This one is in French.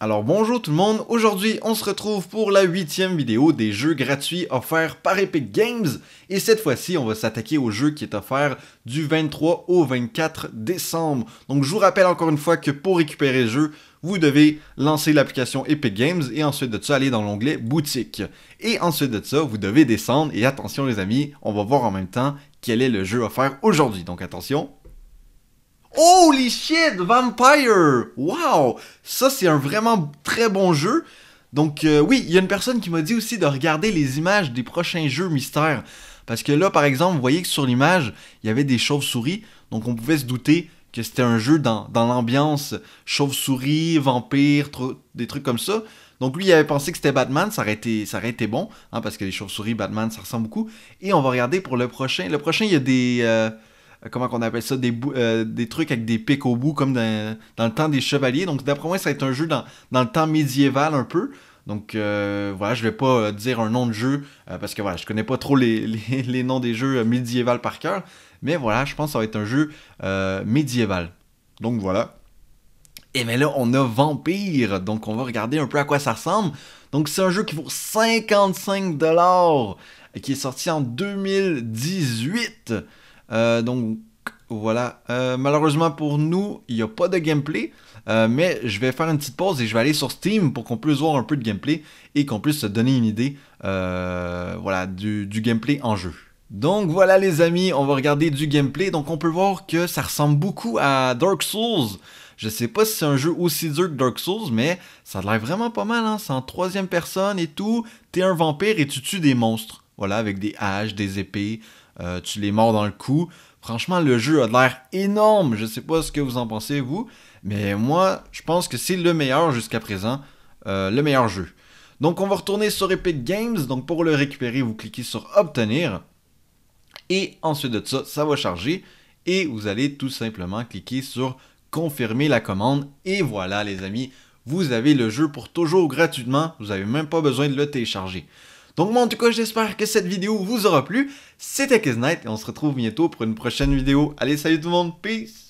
Alors bonjour tout le monde, aujourd'hui on se retrouve pour la huitième vidéo des jeux gratuits offerts par Epic Games et cette fois-ci on va s'attaquer au jeu qui est offert du 23 au 24 décembre. Donc je vous rappelle encore une fois que pour récupérer le jeu, vous devez lancer l'application Epic Games et ensuite de ça aller dans l'onglet boutique. Et ensuite de ça, vous devez descendre et attention les amis, on va voir en même temps quel est le jeu offert aujourd'hui. Donc attention, Holy shit, Vampire! Wow! Ça, c'est un vraiment très bon jeu. Donc, euh, oui, il y a une personne qui m'a dit aussi de regarder les images des prochains jeux mystères. Parce que là, par exemple, vous voyez que sur l'image, il y avait des chauves-souris. Donc, on pouvait se douter que c'était un jeu dans, dans l'ambiance chauves souris vampires, des trucs comme ça. Donc lui, il avait pensé que c'était Batman, ça aurait été, ça bon, hein, parce que les chauves-souris, Batman, ça ressemble beaucoup. Et on va regarder pour le prochain. Le prochain, il y a des... Euh, euh, comment on appelle ça, des, euh, des trucs avec des pics au bout, comme dans, le temps des chevaliers. Donc, d'après moi, ça va être un jeu dans, le temps médiéval un peu. Donc euh, voilà, je vais pas dire un nom de jeu parce que voilà, je connais pas trop les, noms des jeux médiévaux par cœur, mais voilà, je pense que ça va être un jeu médiéval. Donc voilà. Et bien là, on a Vampire, donc on va regarder un peu à quoi ça ressemble. Donc c'est un jeu qui vaut 55$ qui est sorti en 2018. Euh, donc voilà. Euh, malheureusement pour nous, il n'y a pas de gameplay. Euh, mais je vais faire une petite pause et je vais aller sur Steam pour qu'on puisse voir un peu de gameplay et qu'on puisse se donner une idée voilà, du, gameplay en jeu. Donc voilà les amis, on va regarder du gameplay. Donc on peut voir que ça ressemble beaucoup à Dark Souls. Je sais pas si c'est un jeu aussi dur que Dark Souls, mais ça a l'air vraiment pas mal. Hein? C'est en troisième personne et tout. T'es un vampire et tu tues des monstres voilà, avec des haches, des épées, euh, tu les mords dans le cou. Franchement, le jeu a de l'air énorme. Je ne sais pas ce que vous en pensez, vous, mais moi, je pense que c'est le meilleur jusqu'à présent, euh, le meilleur jeu. Donc, on va retourner sur Epic Games. Donc, pour le récupérer, vous cliquez sur Obtenir. Et ensuite de ça, ça va charger. Et vous allez tout simplement cliquer sur Confirmer la commande. Et voilà, les amis, vous avez le jeu pour toujours gratuitement. Vous n'avez même pas besoin de le télécharger. Donc moi en tout cas j'espère que cette vidéo vous aura plu. C'était Kiznight et on se retrouve bientôt pour une prochaine vidéo. Allez salut tout le monde, peace